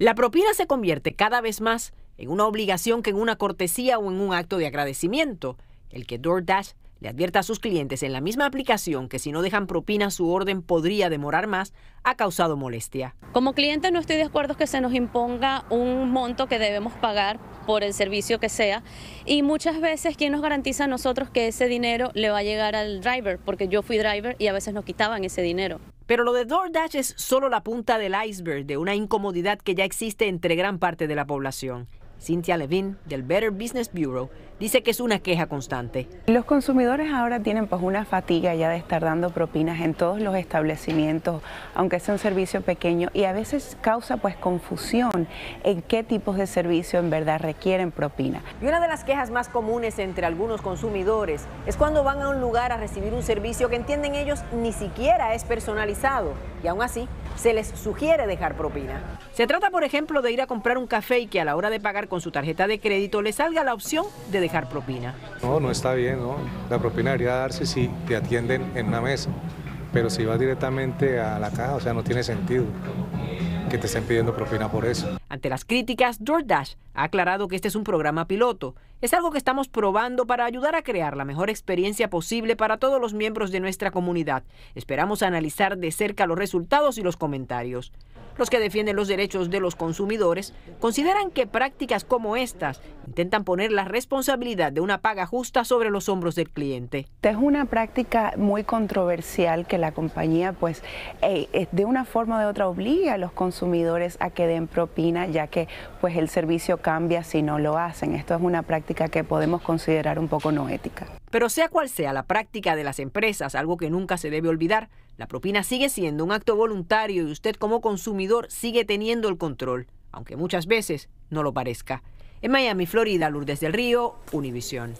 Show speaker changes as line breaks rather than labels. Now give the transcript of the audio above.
La propina se convierte cada vez más en una obligación que en una cortesía o en un acto de agradecimiento. El que DoorDash le advierta a sus clientes en la misma aplicación que si no dejan propina su orden podría demorar más, ha causado molestia.
Como cliente no estoy de acuerdo que se nos imponga un monto que debemos pagar por el servicio que sea y muchas veces quién nos garantiza a nosotros que ese dinero le va a llegar al driver, porque yo fui driver y a veces nos quitaban ese dinero.
Pero lo de DoorDash es solo la punta del iceberg de una incomodidad que ya existe entre gran parte de la población. Cynthia Levin del Better Business Bureau, dice que es una queja constante.
Los consumidores ahora tienen pues una fatiga ya de estar dando propinas en todos los establecimientos, aunque sea un servicio pequeño, y a veces causa pues confusión en qué tipos de servicio en verdad requieren propina.
Y una de las quejas más comunes entre algunos consumidores es cuando van a un lugar a recibir un servicio que entienden ellos ni siquiera es personalizado, y aún así se les sugiere dejar propina. Se trata, por ejemplo, de ir a comprar un café y que a la hora de pagar con su tarjeta de crédito le salga la opción de dejar propina.
No, no está bien, La propina debería darse si te atienden en una mesa. Pero si vas directamente a la caja, o sea, no tiene sentido que te estén pidiendo propina por eso.
Ante las críticas, DoorDash ha aclarado que este es un programa piloto. Es algo que estamos probando para ayudar a crear la mejor experiencia posible para todos los miembros de nuestra comunidad. Esperamos analizar de cerca los resultados y los comentarios. Los que defienden los derechos de los consumidores consideran que prácticas como estas intentan poner la responsabilidad de una paga justa sobre los hombros del cliente.
es una práctica muy controversial que la compañía, pues, eh, eh, de una forma u otra obliga a los consumidores a que den propina, ya que, pues, el servicio cambia si no lo hacen. Esto es una práctica que podemos considerar un poco no ética.
Pero sea cual sea la práctica de las empresas, algo que nunca se debe olvidar, la propina sigue siendo un acto voluntario y usted como consumidor sigue teniendo el control, aunque muchas veces no lo parezca. En Miami, Florida, Lourdes del Río, Univisión.